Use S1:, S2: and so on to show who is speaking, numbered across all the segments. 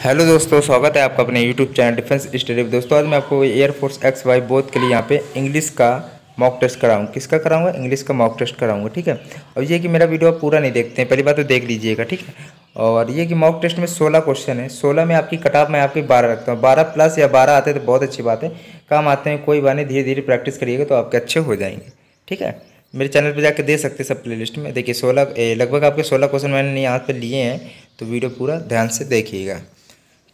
S1: hello दोस्तों स्वागत है आपका अपने यूट्यूब चैनल डिफेंस स्टडी दोस्तों आज मैं आपको एयरफोर्स एक्स वाई बोथ के लिए यहाँ पे इंग्लिश का मॉक टेस्ट कराऊंगा किसका कराऊंगा इंग्लिश का मॉक टेस्ट कराऊंगा ठीक है और ये कि मेरा वीडियो आप पूरा नहीं देखते हैं पहली बात तो देख लीजिएगा ठीक है और ये कि मॉक टेस्ट में सोलह क्वेश्चन है सोलह में आपकी कटाप मैं आपकी बारह रखता हूँ बारह प्लस या बारह आते हैं तो बहुत अच्छी बात है काम आते हैं कोई बात नहीं धीरे धीरे प्रैक्टिस करिएगा तो आपके अच्छे हो जाएंगे ठीक है मेरे चैनल पर जाकर दे सकते सब सब लिस्ट में देखिए सोलह लगभग आपके सोलह क्वेश्चन मैंने यहाँ पर लिए हैं तो वीडियो पूरा ध्यान से देखिएगा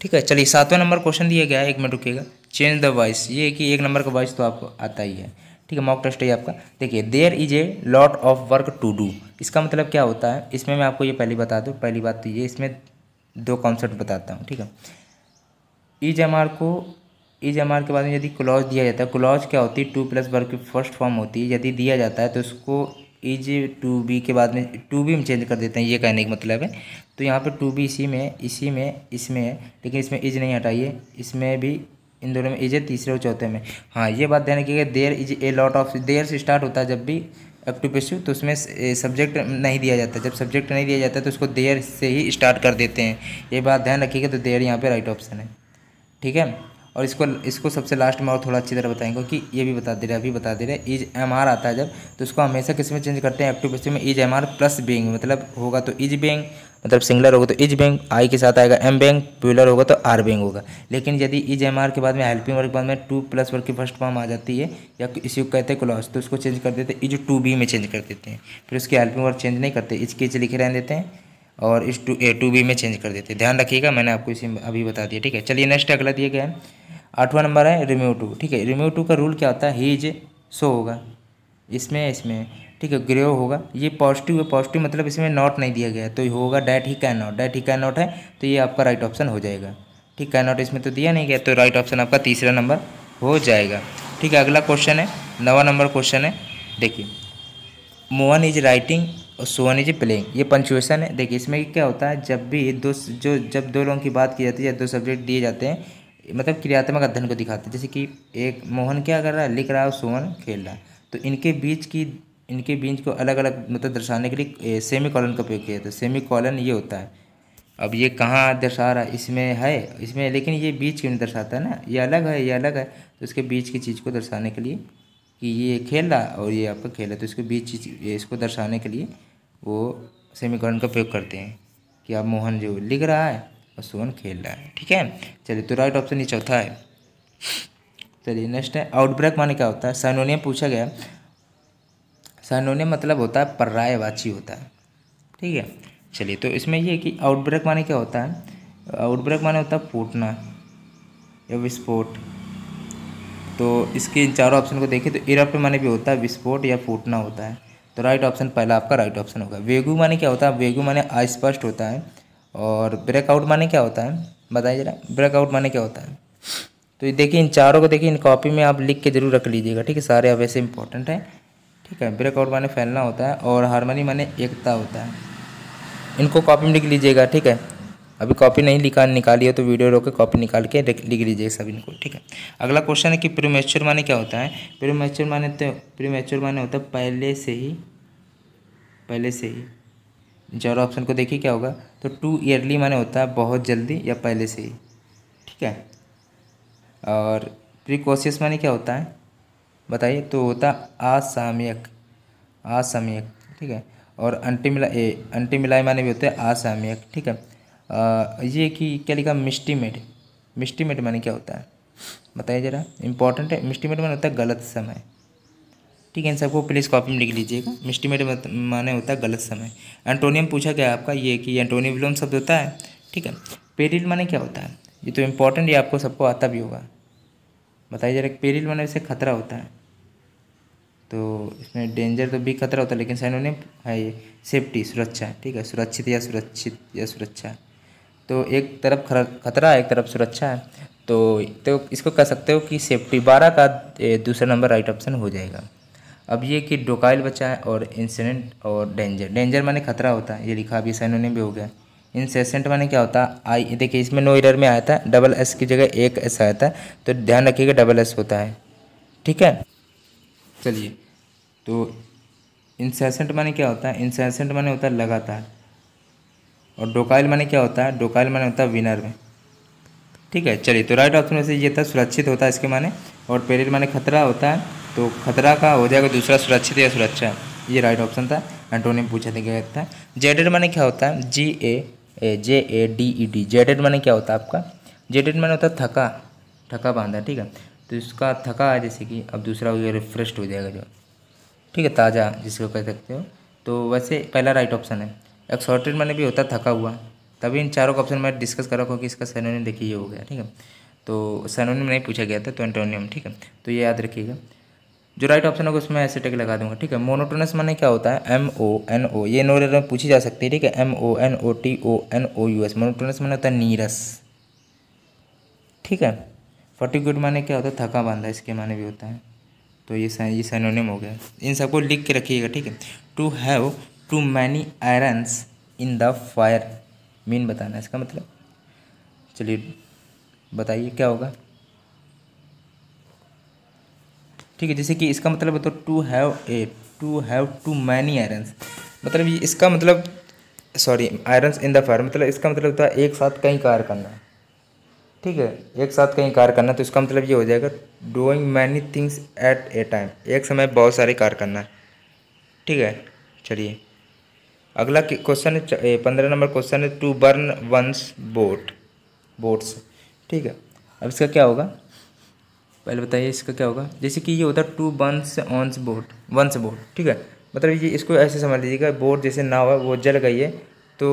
S1: ठीक है चलिए सातवें नंबर क्वेश्चन दिया गया है एक मिनट रुकेगा चेंज द वॉइस ये कि एक नंबर का वॉइस तो आपको आता ही है ठीक है मॉक टेस्ट है आपका देखिए there is a lot of work to do इसका मतलब क्या होता है इसमें मैं आपको ये पहली बता दूँ पहली बात तो ये इसमें दो कॉन्सेप्ट बताता हूँ ठीक है ई एम को इज एम के बाद में यदि क्लॉज दिया जाता है क्लॉज क्या होती है टू प्लस वर्ग की फर्स्ट फॉर्म होती है यदि दिया जाता है तो उसको इज टू बी के बाद में टू बी में चेंज कर देते हैं ये कहने का मतलब है तो यहाँ पर टू बी इसी में इसी में इसमें है लेकिन इसमें इज नहीं हटाइए इसमें भी इन दोनों में इज है तीसरे और चौथे में हाँ ये बात ध्यान रखिएगा there is a lot of देर से स्टार्ट होता है जब भी अप टू तो उसमें सब्जेक्ट नहीं दिया जाता जब सब्जेक्ट नहीं दिया जाता तो उसको देर से ही स्टार्ट कर देते हैं ये बात ध्यान रखिएगा तो देर यहाँ पर राइट ऑप्शन है ठीक है और इसको इसको सबसे लास्ट में और थोड़ा अच्छी तरह बताएंगे कि ये भी बता दे रहे अभी बता दे रहे हैं इज एम आर आता है जब तो इसको हमेशा किस में चेंज करते हैं एक्टिव में इज एम आर प्लस बेंग मतलब होगा तो इज बेंग मतलब सिंगलर होगा तो इज बैंक आई के साथ आएगा एम बैंक प्यूलर होगा तो आर बैंक होगा लेकिन यदि इज एम आर के बाद में हेल्पिंग वर्क के बाद में टू प्लस वर्क की फर्स्ट फॉर्म आ जाती है या इसी को कहते हैं क्लॉस तो उसको चेंज कर देते हैं इज टू बी में चेंज कर देते हैं फिर उसकी हेल्पिंग वर्क चेंज नहीं करते इज के इज लिखे रहने देते हैं और इस टू ए टू बी में चेंज कर देते हैं ध्यान रखिएगा मैंने आपको इसी अभी बता दिया ठीक है चलिए नेक्स्ट अगला दिया गया है आठवां नंबर है रिम्यू टू ठीक है रिम्यू टू का रूल क्या होता है ही इज सो होगा इसमें इसमें ठीक है ग्रेव होगा ये पॉजिटिव है पॉजिटिव मतलब इसमें नॉट नहीं दिया गया है तो ये होगा that he can not that he can not है तो ये आपका राइट ऑप्शन हो जाएगा ठीक कैन नॉट इसमें तो दिया नहीं गया तो राइट ऑप्शन आपका तीसरा नंबर हो जाएगा ठीक है अगला क्वेश्चन है नवा नंबर क्वेश्चन है देखिए मोहन इज राइटिंग और सोहन इज प्लेइंग ये पंचुएशन है देखिए इसमें क्या होता है जब भी दो जो जब दो लोगों की बात की जाती है या दो सब्जेक्ट दिए जाते हैं मतलब क्रियात्मक अध्ययन को दिखाते हैं जैसे कि एक मोहन क्या कर रहा है लिख रहा है और सोहन खेल रहा है तो इनके बीच की इनके बीच को अलग अलग मतलब दर्शाने के लिए सेमी कॉलन का प्रयोग किया जाता है सेमी कॉलन ये होता है अब ये कहाँ दर्शा रहा है इसमें है इसमें लेकिन ये बीच क्यों दर्शाता है ना ये अलग है ये अलग है तो इसके बीच की चीज़ को दर्शाने के लिए कि ये खेल रहा और ये आपका खेल है तो इसके बीच चीज इसको दर्शाने के लिए वो सेमी कॉलन का प्रयोग करते हैं कि आप मोहन जो लिख रहा है और सुमन खेल रहा है ठीक है चलिए तो राइट ऑप्शन ये चौथा है चलिए नेक्स्ट है आउटब्रेक माने क्या होता है साइनोनियम पूछा गया साइनोनियम मतलब होता है पर्रायवाची होता है ठीक है चलिए तो इसमें ये कि आउटब्रेक माने क्या होता है आउटब्रेक माने होता है फूटना या विस्फोट तो इसके इन चारों ऑप्शन को देखें तो इरप माने भी होता है विस्फोट या फूटना होता है तो राइट ऑप्शन पहला आपका राइट ऑप्शन होगा वेगू माने क्या होता है वेगू माने अस्पष्ट होता है और ब्रेकआउट माने क्या होता है बताइए जरा ब्रेकआउट माने क्या होता है तो ये देखिए इन चारों को देखिए इन कॉपी में आप लिख के जरूर रख लीजिएगा ठीक है सारे अब ऐसे इंपॉर्टेंट हैं ठीक है ब्रेकआउट माने फैलना होता है और हारमोनी माने एकता होता है इनको कॉपी में लिख लीजिएगा ठीक है अभी कॉपी नहीं लिखा निकाली हो तो वीडियो रोक के कॉपी निकाल के लिख लीजिए सब इनको ठीक है अगला क्वेश्चन है कि प्रीमेच्योर माने क्या होता है प्रीमेच्योर माने तो प्रीमेच्योर माने होता है पहले से ही पहले से ही और ऑप्शन को देखिए क्या होगा तो टू ईयरली माने होता है बहुत जल्दी या पहले से ही ठीक है और प्रिकॉशियस माने क्या होता है बताइए तो होता असामयक असामयक ठीक है और अंटीमिला ए अंटीमिलाई माने भी होते हैं असामयक ठीक है आ, ये कि क्या लिखा मिस्टीमेट मिस्टीमेट माने क्या होता है बताइए ज़रा इंपॉर्टेंट है मिस्टीमेट माने होता है गलत समय ठीक है इन सबको प्लीज़ कॉपी में लिख लीजिएगा मिस्टीमेट माने होता है गलत समय एंटोनियम पूछा गया आपका ये कि एंटोनियम विलोम शब्द होता है ठीक है पेरिल माने क्या होता है ये तो इम्पोर्टेंट ये आपको सबको आता भी होगा बताइए जरा पेरिल माने इससे खतरा होता है तो इसमें डेंजर तो भी खतरा होता है लेकिन सैनोनियम है हाँ ये सेफ्टी सुरक्षा ठीक है सुरक्षित या सुरक्षित या सुरक्षा तो एक तरफ खतरा एक तरफ सुरक्षा है तो, तो इसको कह सकते हो कि सेफ्टी बारह का दूसरा नंबर राइट ऑप्शन हो जाएगा अब ये कि डोकाइल बचा है और इंसिडेंट और डेंजर डेंजर माने खतरा होता है ये लिखा अभी ने भी हो गया इंसेसेंट माने क्या होता है आई देखिए इसमें नो इरर में आया था डबल एस की जगह एक एस आया था तो ध्यान रखिएगा डबल एस होता है ठीक है चलिए तो इंसेसेंट माने क्या होता है इंसेसेंट माने होता है लगातार और डोकाइल माने क्या होता है डोकाइल माने होता है विनर में ठीक है चलिए तो राइट ऑप्शन में से ये था सुरक्षित होता है इसके माने और पेरिल माने खतरा होता है तो खतरा का हो जाएगा दूसरा सुरक्षित या सुरक्षा ये राइट ऑप्शन था एंटोनियम पूछा गया था जेडेड माने क्या होता है G A A J A D E D jaded माने क्या होता है आपका जेडेड माने होता है थका थका बांधा ठीक है तो इसका थका है जैसे कि अब दूसरा रिफ्रेश हो जाएगा जो ठीक है ताज़ा जिसको कह सकते हो तो वैसे पहला राइट ऑप्शन है एक्सॉर्टेड माने भी होता थका हुआ तभी इन चारों का ऑप्शन मैं डिस्कस कर रखा हूँ कि इसका सैनोनियम देखिए ये हो गया ठीक है तो सैनोनियम नहीं पूछा गया था तो एंटोनियम ठीक है तो ये याद रखिएगा जो राइट ऑप्शन होगा उसमें ऐसे टेक लगा दूंगा ठीक है मोनोटोनस माने क्या होता है एम ओ एन ओ ये नो में पूछी जा सकती है ठीक है M O N O T O N O U S monotonous माने होता है नीरस ठीक है फर्टिक्यूड माने क्या होता है थका बांधा इसके माने भी होता है तो ये सा, ये सैनोनियम हो गया इन सबको लिख के रखिएगा ठीक है to have too many irons in the fire mean बताना इसका मतलब चलिए बताइए क्या होगा ठीक है जैसे कि इसका मतलब होता है to have a to have too many irons मतलब ये इसका मतलब sorry irons in the fire मतलब इसका मतलब होता है एक साथ कहीं कार्य करना ठीक है एक साथ कहीं कार्य करना तो इसका मतलब ये हो जाएगा doing many things at a time एक समय बहुत सारे कार्य करना है ठीक है चलिए अगला क्वेश्चन है पंद्रह नंबर क्वेश्चन है to burn one's boat boats ठीक है अब इसका क्या होगा पहले बताइए इसका क्या होगा जैसे कि ये होता है to burns one's boat one's boat ठीक है मतलब ये इसको ऐसे समझ लीजिएगा बोट जैसे नाव है वो जल गई है तो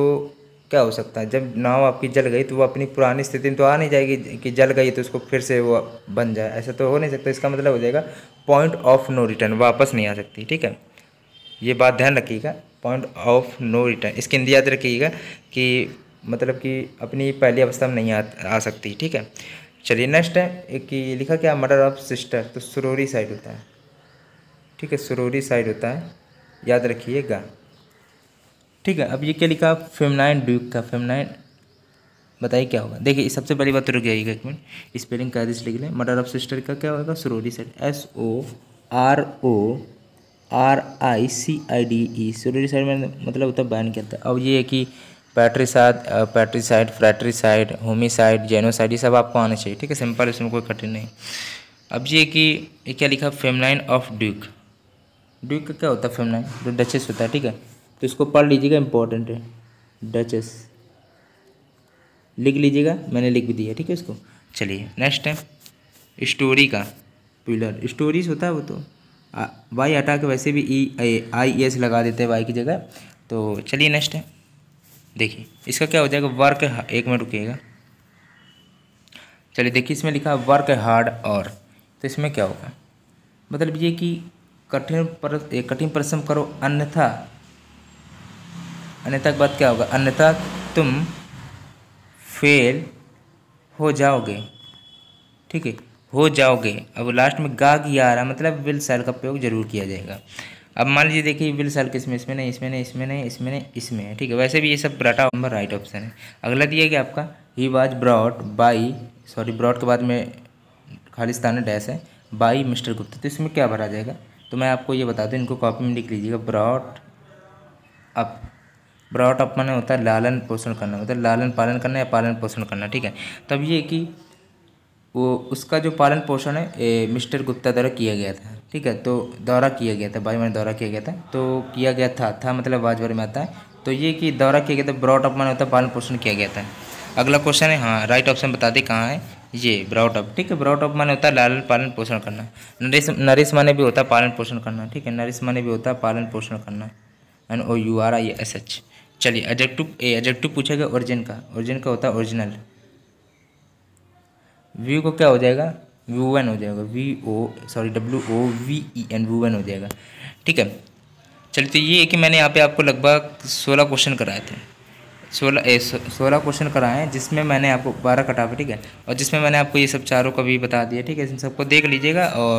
S1: क्या हो सकता है जब नाव आपकी जल गई तो वो अपनी पुरानी स्थिति में तो आ नहीं जाएगी कि जल गई तो उसको फिर से वो बन जाए ऐसा तो हो नहीं सकता इसका मतलब हो जाएगा पॉइंट ऑफ नो रिटर्न वापस नहीं आ सकती ठीक है ये बात ध्यान रखिएगा पॉइंट ऑफ नो रिटर्न इसके हिंदी याद रखिएगा कि मतलब कि अपनी पहली अवस्था में नहीं आ, आ सकती ठीक है चलिए नेक्स्ट है एक ये लिखा क्या मर्डर ऑफ सिस्टर तो सुरोरी साइड होता है ठीक है सुरोरी साइड होता है याद रखिएगा ठीक है अब ये क्या लिखा फेमनाइन ड्यूक का फेमनाइन बताइए क्या होगा देखिए सबसे पहली बात तो रुक जाएगी एक मिनट स्पेलिंग का लिख लें मर्डर ऑफ सिस्टर का क्या होगा sororicide S O R O R I C I D E sororicide में मतलब होता है बैन क्या था अब ये है कि patricide patricide fratricide homicide genocide ये सब आपको आना चाहिए ठीक है सिंपल इसमें कोई कठिन नहीं अब ये कि ये क्या लिखा फेमलाइन ऑफ ड्यूक ड्यूक का क्या होता है फेमलाइन जो डचेस होता है ठीक है तो इसको पढ़ लीजिएगा इंपॉर्टेंट है डचेस लिख लीजिएगा मैंने लिख भी दिया ठीक है इसको चलिए नेक्स्ट है स्टोरी का पिलर स्टोरीज होता है वो तो वाई हटा के वैसे भी ई आई एस लगा देते हैं वाई की जगह तो चलिए नेक्स्ट है देखिए इसका क्या हो जाएगा वर्क एक मिनट रुकिएगा चलिए देखिए इसमें लिखा वर्क हार्ड और तो इसमें क्या होगा मतलब ये कि कठिन पर कठिन परिश्रम करो अन्यथा अन्यथा के बाद क्या होगा अन्यथा तुम फेल हो जाओगे ठीक है हो जाओगे अब लास्ट में गा की आ रहा मतलब विल सेल का प्रयोग जरूर किया जाएगा अब मान लीजिए देखिए बिल साल किसमें इसमें नहीं इसमें नहीं इसमें नहीं इसमें नहीं इसमें है ठीक है वैसे भी ये सब ब्राटा नंबर राइट ऑप्शन है अगला दिया गया आपका he was brought by sorry brought के बाद में खालिस्तान डैश है बाई मिस्टर गुप्ता तो इसमें क्या भरा जाएगा तो मैं आपको ये बता दूँ इनको कॉपी में लिख लीजिएगा ब्रॉड अप ब्रॉड अप मैंने होता है लालन पोषण करना मतलब लालन पालन करना या पालन पोषण करना ठीक है तब ये कि वो उसका जो पालन पोषण है मिस्टर गुप्ता द्वारा किया गया था ठीक है तो दौरा किया गया था बाई दौरा किया गया था तो किया गया था था मतलब बाजवर में आता है तो ये कि दौरा किया गया था ब्रॉड ऑफ माने होता है पालन पोषण किया गया था अगला क्वेश्चन है हाँ राइट ऑप्शन बता दें कहाँ है ये ब्राउट ऑफ ठीक है ब्राउट ऑफ माने होता है लालन पालन पोषण करना नरिस नरिस माने भी होता है पालन पोषण करना ठीक है नरिस माने भी होता है पालन पोषण करना N O U R I S H चलिए एजेक्टिव ए एजेक्टिव पूछेगा ओरिजिन का ओरिजिन का होता है ओरिजिनल व्यू को क्या हो जाएगा वन हो जाएगा V O sorry W O V E N woven हो जाएगा ठीक है चलिए तो ये है कि मैंने यहाँ पे आपको लगभग सोलह क्वेश्चन कराए थे सोलह सोलह क्वेश्चन कराए हैं जिसमें मैंने आपको बारह हुआ ठीक है और जिसमें मैंने आपको ये सब चारों का भी बता दिया ठीक है इन सबको देख लीजिएगा और